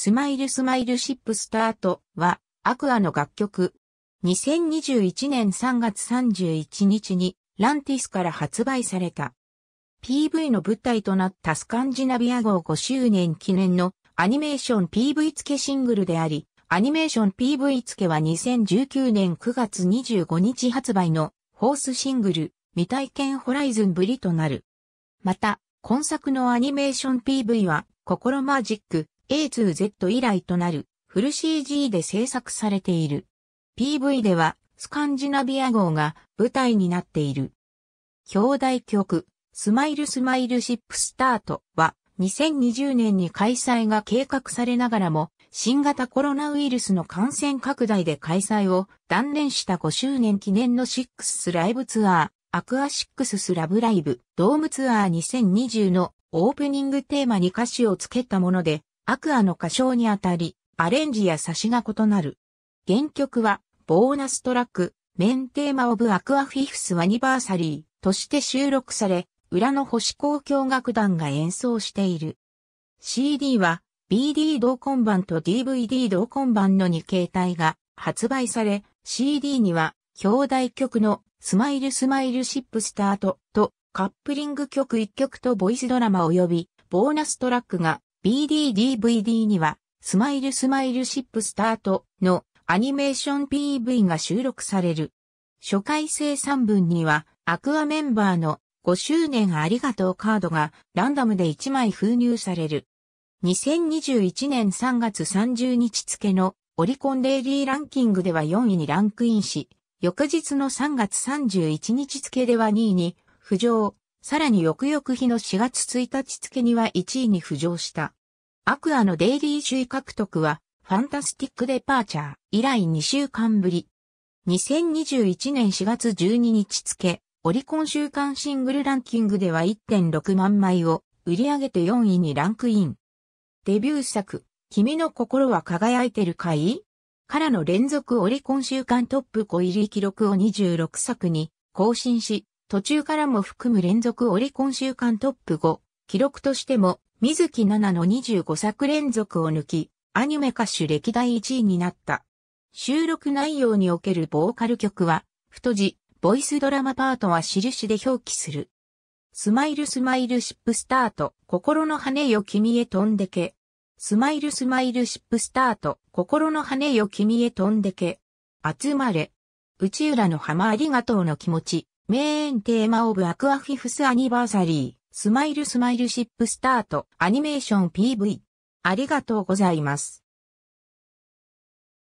スマイルスマイルシップスタートは、アクアの楽曲。2021年3月31日に、ランティスから発売された。PV の舞台となったスカンジナビア号5周年記念のアニメーション PV 付けシングルであり、アニメーション PV 付けは2019年9月25日発売のホースシングル未体験ホライズンぶりとなる。また、今作のアニメーション PV は、心マジック、A2Z 以来となるフル CG で制作されている。PV ではスカンジナビア号が舞台になっている。兄弟曲、スマイルスマイルシップスタートは2020年に開催が計画されながらも新型コロナウイルスの感染拡大で開催を断念した5周年記念のシックスライブツアー、アクアシックススラブライブドームツアー2020のオープニングテーマに歌詞をつけたものでアクアの歌唱にあたり、アレンジや差しが異なる。原曲は、ボーナストラック、メンテーマオブアクアフィフスアニバーサリーとして収録され、裏の星交響楽団が演奏している。CD は BD 同梱版と DVD 同梱版の2形態が発売され、CD には兄弟曲のスマイルスマイルシップスタートとカップリング曲1曲とボイスドラマ及びボーナストラックが BDDVD には、スマイルスマイルシップスタートのアニメーション PV が収録される。初回生産分には、アクアメンバーの5周年ありがとうカードがランダムで1枚封入される。2021年3月30日付のオリコンデイリーランキングでは4位にランクインし、翌日の3月31日付では2位に浮上、さらに翌々日の4月1日付には1位に浮上した。アクアのデイリー首位獲得は、ファンタスティックデパーチャー以来2週間ぶり。2021年4月12日付、オリコン週間シングルランキングでは1.6万枚を売り上げて4位にランクイン。デビュー作、君の心は輝いてるかいからの連続オリコン週間トップ5入り記録を26作に更新し、途中からも含む連続オリコン週間トップ5、記録としても、水木奈々の25作連続を抜き、アニメ歌手歴代1位になった。収録内容におけるボーカル曲は、太字、ボイスドラマパートは印で表記する。スマイルスマイルシップスタート、心の羽よ君へ飛んでけ。スマイルスマイルシップスタート、心の羽よ君へ飛んでけ。集まれ。内浦の浜ありがとうの気持ち、メーンテーマオブアクアフィフスアニバーサリー、スマイルスマイルシップスタート、アニメーション PV。ありがとうございます。